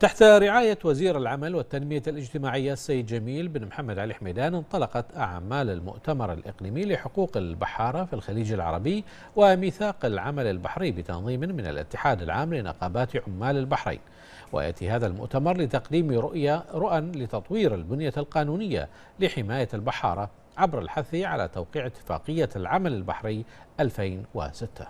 تحت رعاية وزير العمل والتنمية الاجتماعية السيد جميل بن محمد علي حميدان انطلقت أعمال المؤتمر الإقليمي لحقوق البحارة في الخليج العربي وميثاق العمل البحري بتنظيم من الاتحاد العام لنقابات عمال البحرين ويأتي هذا المؤتمر لتقديم رؤية رؤى لتطوير البنية القانونية لحماية البحارة عبر الحث على توقيع اتفاقية العمل البحري 2006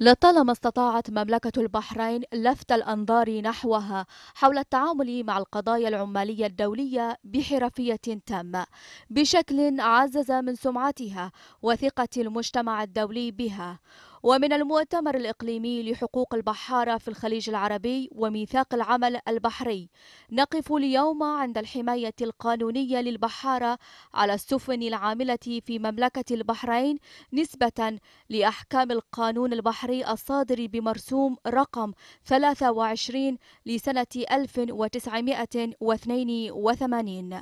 لطالما استطاعت مملكة البحرين لفت الأنظار نحوها حول التعامل مع القضايا العمالية الدولية بحرفية تامة بشكل عزز من سمعتها وثقة المجتمع الدولي بها ومن المؤتمر الإقليمي لحقوق البحارة في الخليج العربي وميثاق العمل البحري نقف اليوم عند الحماية القانونية للبحارة على السفن العاملة في مملكة البحرين نسبة لأحكام القانون البحري الصادر بمرسوم رقم 23 لسنة 1982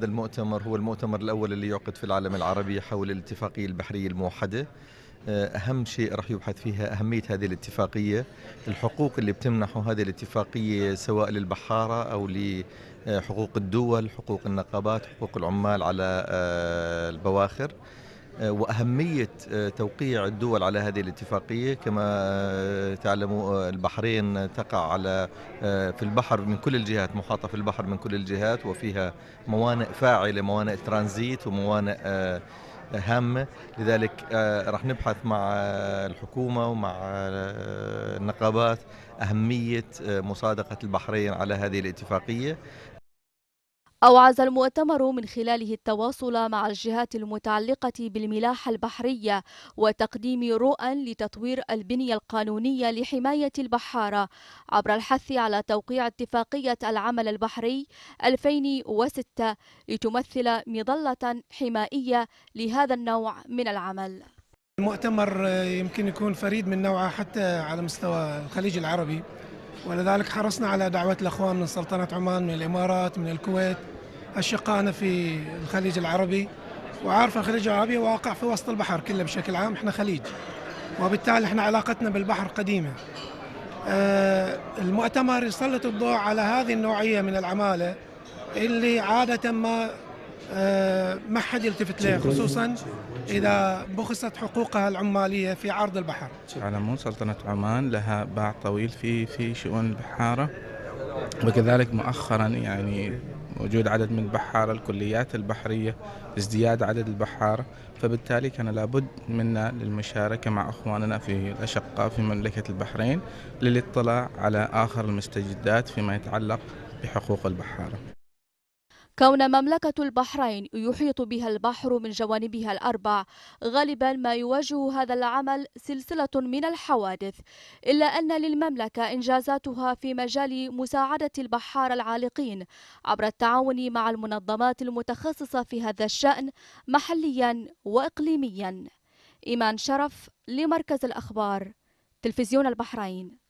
هذا المؤتمر هو المؤتمر الأول اللي يعقد في العالم العربي حول الاتفاقية البحرية الموحدة آه، أهم شيء راح يبحث فيها أهمية هذه الاتفاقية الحقوق اللي بتمنحه هذه الاتفاقية سواء للبحارة أو لحقوق الدول حقوق النقابات حقوق العمال على آه، البواخر آه، وأهمية توقيع الدول على هذه الاتفاقية كما تعلموا البحرين تقع على في البحر من كل الجهات محاطة في البحر من كل الجهات وفيها موانئ فاعلة موانئ ترانزيت وموانئ هامه لذلك آه، رح نبحث مع آه، الحكومه ومع آه، النقابات اهميه مصادقه البحرين على هذه الاتفاقيه أوعز المؤتمر من خلاله التواصل مع الجهات المتعلقة بالملاحة البحرية وتقديم رؤى لتطوير البنية القانونية لحماية البحارة عبر الحث على توقيع اتفاقية العمل البحري 2006 لتمثل مظلة حمائية لهذا النوع من العمل المؤتمر يمكن يكون فريد من نوعه حتى على مستوى الخليج العربي ولذلك حرصنا على دعوة الأخوان من سلطنة عمان من الإمارات من الكويت أشقائنا في الخليج العربي وعارف الخليج العربي واقع في وسط البحر كله بشكل عام احنا خليج وبالتالي احنا علاقتنا بالبحر قديمة آه، المؤتمر يسلط الضوء على هذه النوعية من العمالة اللي عادة ما آه، ما حد يلتفت لها خصوصا إذا بخست حقوقها العمالية في عرض البحر على سلطنة عمان لها باع طويل في في شؤون البحارة وكذلك مؤخرا يعني وجود عدد من البحارة الكليات البحرية ازدياد عدد البحارة فبالتالي كان لابد منا للمشاركة مع أخواننا في الأشقاء في مملكة البحرين للاطلاع على آخر المستجدات فيما يتعلق بحقوق البحارة كون مملكة البحرين يحيط بها البحر من جوانبها الأربع غالبا ما يواجه هذا العمل سلسلة من الحوادث إلا أن للمملكة إنجازاتها في مجال مساعدة البحار العالقين عبر التعاون مع المنظمات المتخصصة في هذا الشأن محليا وإقليميا إيمان شرف لمركز الأخبار تلفزيون البحرين